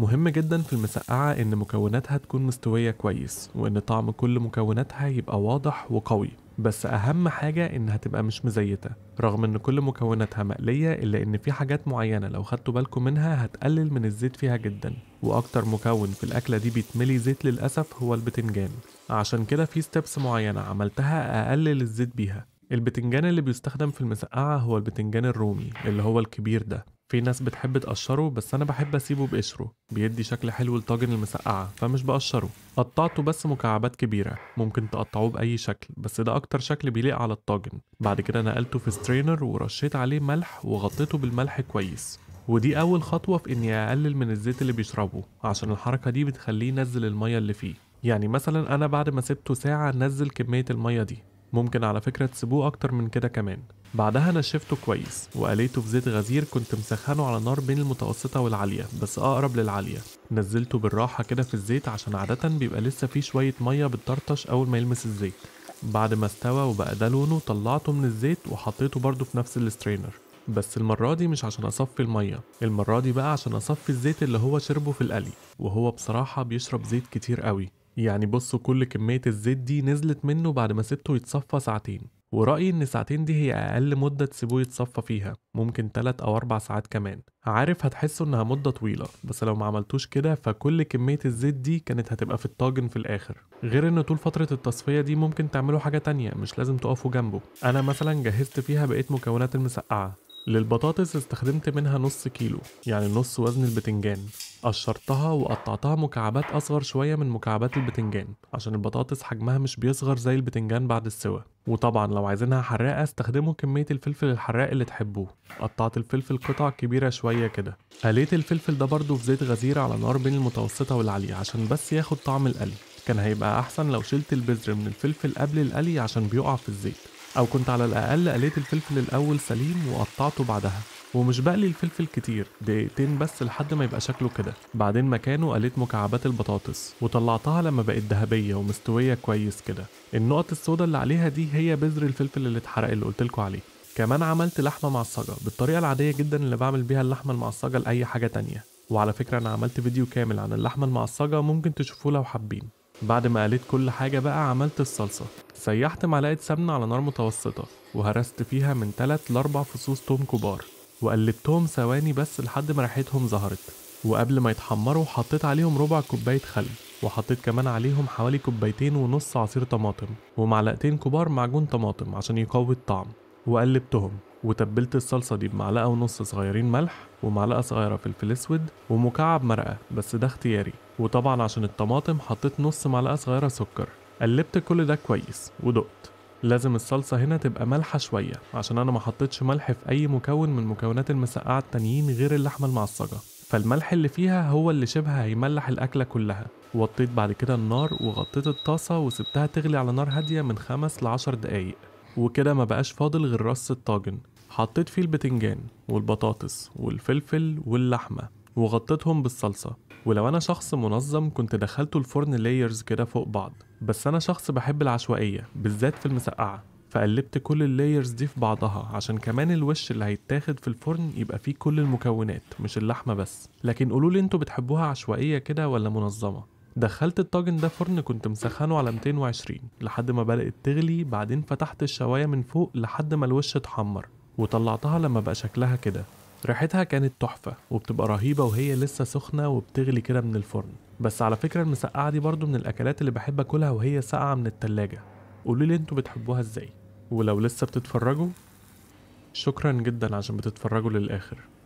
مهم جدا في المسقعة إن مكوناتها تكون مستوية كويس وإن طعم كل مكوناتها يبقى واضح وقوي بس أهم حاجة إنها تبقى مش مزيتة رغم إن كل مكوناتها مقلية إلا إن في حاجات معينة لو خدتوا بالكم منها هتقلل من الزيت فيها جدا وأكتر مكون في الأكلة دي بيتملي زيت للأسف هو البتنجان عشان كده في ستيبس معينة عملتها أقلل الزيت بيها البتنجان اللي بيستخدم في المسقعة هو البتنجان الرومي اللي هو الكبير ده في ناس بتحب تقشره بس أنا بحب أسيبه بقشره بيدي شكل حلو لطاجن المسقعة فمش بقشره قطعته بس مكعبات كبيرة ممكن تقطعوه بأي شكل بس ده أكتر شكل بيليق على الطاجن بعد كده نقلته في سترينر ورشيت عليه ملح وغطيته بالملح كويس ودي أول خطوة في إني أقلل من الزيت اللي بيشربه عشان الحركة دي بتخليه ينزل المية اللي فيه يعني مثلا أنا بعد ما سبته ساعة نزل كمية المية دي ممكن على فكرة تسيبوه أكتر من كده كمان بعدها نشفته كويس وقليته في زيت غزير كنت مسخنه على نار بين المتوسطة والعالية بس أقرب للعالية نزلته بالراحة كده في الزيت عشان عادة بيبقى لسه فيه شوية مية بتطرطش أول ما يلمس الزيت بعد ما استوى وبقى ده لونه طلعته من الزيت وحطيته برضه في نفس السترينر بس المرة دي مش عشان أصفي المية المرة دي بقى عشان أصفي الزيت اللي هو شربه في القلي وهو بصراحة بيشرب زيت كتير قوي يعني بصوا كل كمية الزيت دي نزلت منه بعد ما سبته يتصفى ساعتين ورأيي إن ساعتين دي هي أقل مدة تسيبوه يتصفى فيها ممكن 3 أو أربع ساعات كمان عارف هتحسوا إنها مدة طويلة بس لو ما عملتوش كده فكل كمية الزيت دي كانت هتبقى في الطاجن في الآخر غير إن طول فترة التصفية دي ممكن تعملوا حاجة تانية مش لازم تقفوا جنبه أنا مثلا جهزت فيها بقية مكونات المسقعة للبطاطس استخدمت منها نص كيلو يعني نص وزن البتنجان قشرتها وقطعتها مكعبات أصغر شوية من مكعبات البتنجان عشان البطاطس حجمها مش بيصغر زي البتنجان بعد السوا وطبعا لو عايزينها حراقة استخدموا كمية الفلفل الحراق اللي تحبوه قطعت الفلفل قطع كبيرة شوية كده قليت الفلفل ده برضه في زيت غزير على نار بين المتوسطة والعالية عشان بس ياخد طعم القلي كان هيبقى أحسن لو شلت البذر من الفلفل قبل القلي عشان بيقع في الزيت أو كنت على الأقل قليت الفلفل الأول سليم وقطعته بعدها ومش بقلي الفلفل كتير دقيقتين بس لحد ما يبقى شكله كده بعدين مكانه قليت مكعبات البطاطس وطلعتها لما بقت ذهبيه ومستويه كويس كده النقط السوداء اللي عليها دي هي بذر الفلفل اللي اتحرق اللي قلتلكوا عليه كمان عملت لحمه معصجه بالطريقه العاديه جدا اللي بعمل بيها اللحمه المعصجه لاي حاجه تانية وعلى فكره انا عملت فيديو كامل عن اللحمه المعصجه ممكن تشوفوه لو حابين بعد ما قليت كل حاجه بقى عملت الصلصه سيحت معلقة سمنة على نار متوسطة وهرست فيها من 3 ل 4 فصوص توم كبار وقلبتهم ثواني بس لحد ما ريحتهم ظهرت وقبل ما يتحمروا حطيت عليهم ربع كوباية خل وحطيت كمان عليهم حوالي كوبايتين ونص عصير طماطم ومعلقتين كبار معجون طماطم عشان يقوي الطعم وقلبتهم وتبلت الصلصة دي بمعلقة ونص صغيرين ملح ومعلقة صغيرة فلفل اسود ومكعب مرقة بس ده اختياري وطبعا عشان الطماطم حطيت نص معلقة صغيرة سكر قلبت كل ده كويس ودقت لازم الصلصة هنا تبقى مالحة شوية عشان أنا ما حطيتش ملح في أي مكون من مكونات المسقعة التانيين غير اللحمة المعصجة فالملح اللي فيها هو اللي شبه هيملح الأكلة كلها وطيت بعد كده النار وغطيت الطاسة وسبتها تغلي على نار هادية من خمس لعشر دقايق وكده ما بقاش فاضل غير رص الطاجن حطيت فيه البتنجان والبطاطس والفلفل واللحمة وغطيتهم بالصلصة ولو أنا شخص منظم كنت دخلته الفرن لايرز كده فوق بعض بس أنا شخص بحب العشوائية بالذات في المسقعة فقلبت كل اللايرز دي في بعضها عشان كمان الوش اللي هيتاخد في الفرن يبقى فيه كل المكونات مش اللحمة بس لكن قولولي انتوا بتحبوها عشوائية كده ولا منظمة دخلت الطاجن ده فرن كنت مسخنه على 220 لحد ما بدأت تغلي بعدين فتحت الشواية من فوق لحد ما الوش اتحمر وطلعتها لما بقى شكلها كده ريحتها كانت تحفة وبتبقى رهيبة وهي لسه سخنة وبتغلي كده من الفرن بس على فكرة المسقعة دي برضو من الأكلات اللي بحب أكلها وهي ساقعة من التلاجة قولوا لي انتوا بتحبوها ازاي ولو لسه بتتفرجوا شكرا جدا عشان بتتفرجوا للآخر